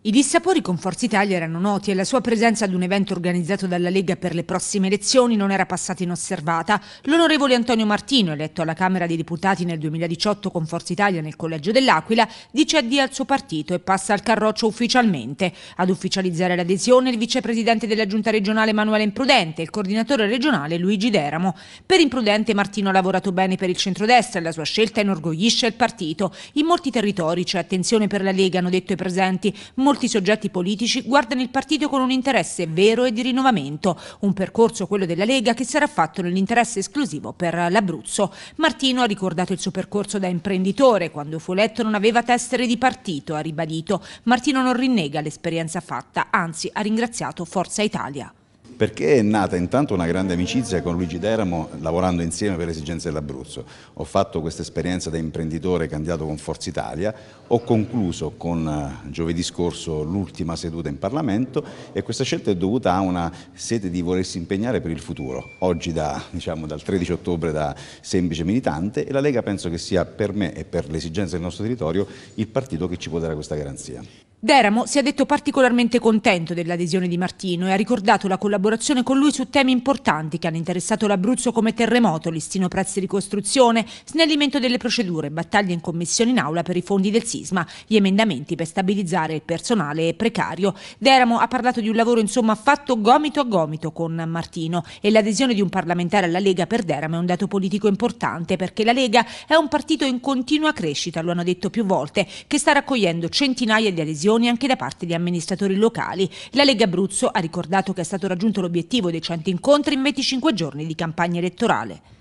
I dissapori con Forza Italia erano noti e la sua presenza ad un evento organizzato dalla Lega per le prossime elezioni non era passata inosservata. L'onorevole Antonio Martino, eletto alla Camera dei Deputati nel 2018 con Forza Italia nel Collegio dell'Aquila, dice addio al suo partito e passa al carroccio ufficialmente. Ad ufficializzare l'adesione il vicepresidente della Giunta regionale Emanuele Imprudente e il coordinatore regionale Luigi Deramo. Per Imprudente Martino ha lavorato bene per il centrodestra e la sua scelta inorgoglisce il partito. In molti territori c'è attenzione per la Lega, hanno detto i presenti molti soggetti politici guardano il partito con un interesse vero e di rinnovamento, un percorso quello della Lega che sarà fatto nell'interesse esclusivo per l'Abruzzo. Martino ha ricordato il suo percorso da imprenditore, quando fu eletto non aveva tessere di partito, ha ribadito. Martino non rinnega l'esperienza fatta, anzi ha ringraziato Forza Italia perché è nata intanto una grande amicizia con Luigi Deramo lavorando insieme per le esigenze dell'Abruzzo. Ho fatto questa esperienza da imprenditore candidato con Forza Italia, ho concluso con eh, giovedì scorso l'ultima seduta in Parlamento e questa scelta è dovuta a una sete di volersi impegnare per il futuro. Oggi da, diciamo, dal 13 ottobre da semplice militante e la Lega penso che sia per me e per le esigenze del nostro territorio il partito che ci può dare questa garanzia. Deramo si è detto particolarmente contento dell'adesione di Martino e ha ricordato la collaborazione con lui su temi importanti che hanno interessato l'Abruzzo come terremoto, listino prezzi ricostruzione, snellimento delle procedure, battaglie in commissione in aula per i fondi del sisma, gli emendamenti per stabilizzare il personale precario. Deramo ha parlato di un lavoro insomma fatto gomito a gomito con Martino e l'adesione di un parlamentare alla Lega per Deramo è un dato politico importante perché la Lega è un partito in continua crescita, lo hanno detto più volte, che sta raccogliendo centinaia di adesioni decisioni anche da parte di amministratori locali. La Lega Abruzzo ha ricordato che è stato raggiunto l'obiettivo dei 100 incontri in 25 giorni di campagna elettorale.